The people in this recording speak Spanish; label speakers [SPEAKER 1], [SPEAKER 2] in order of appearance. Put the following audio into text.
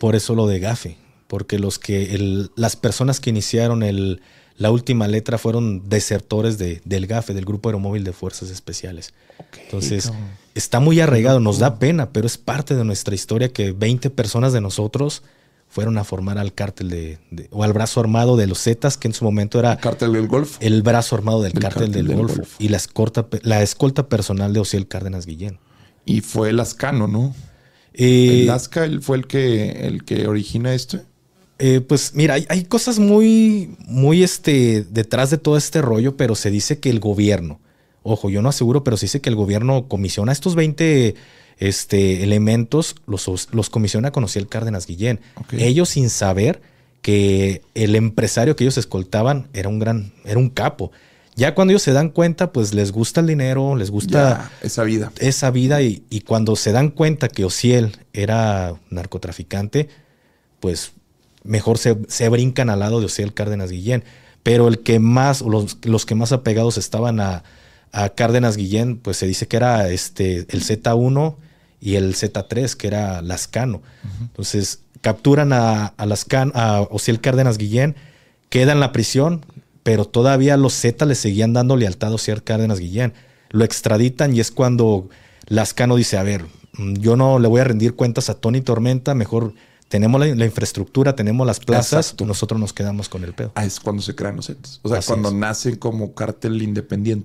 [SPEAKER 1] Por eso lo de Gafe. Porque los que las personas que iniciaron el, la última letra fueron desertores del GAFE, del Grupo Aeromóvil de Fuerzas Especiales. Entonces, está muy arraigado, nos da pena, pero es parte de nuestra historia que 20 personas de nosotros fueron a formar al cártel de, o al brazo armado de los Zetas, que en su momento era... El cártel del Golfo. El brazo armado del, cártel, del, Golfo, Y la escolta, la escolta personal de Osiel Cárdenas Guillén. Y fue el Ascano, ¿no? Eh, ¿El Nazca fue el que, el que origina esto? Eh, pues mira, hay, cosas muy, muy este, detrás de todo este rollo, pero se dice que el gobierno, ojo, yo no aseguro, pero se dice que el gobierno comisiona estos 20 este, elementos, los, los comisiona con el Cárdenas Guillén. Ellos sin saber que el empresario que ellos escoltaban era un gran, era un capo. Ya cuando ellos se dan cuenta, pues les gusta el dinero, les gusta esa vida. Esa vida y, cuando se dan cuenta que Ociel era narcotraficante, pues mejor se, brincan al lado de Ociel Cárdenas Guillén. Pero el que más, los, los que más apegados estaban a, a Cárdenas Guillén, pues se dice que era este, el Z1 y el Z3, que era Lascano. Entonces capturan a, a, a Ociel Cárdenas Guillén, queda en la prisión, pero todavía los Z le seguían dando lealtad a Cárdenas Guillén. Lo extraditan y es cuando Lascano dice, a ver, mm, yo no le voy a rendir cuentas a Tony Tormenta, mejor tenemos la, infraestructura, tenemos las plazas, nosotros nos quedamos con el pedo. Ah, es cuando se crean los Zetas. O sea, cuando nacen como cártel independiente.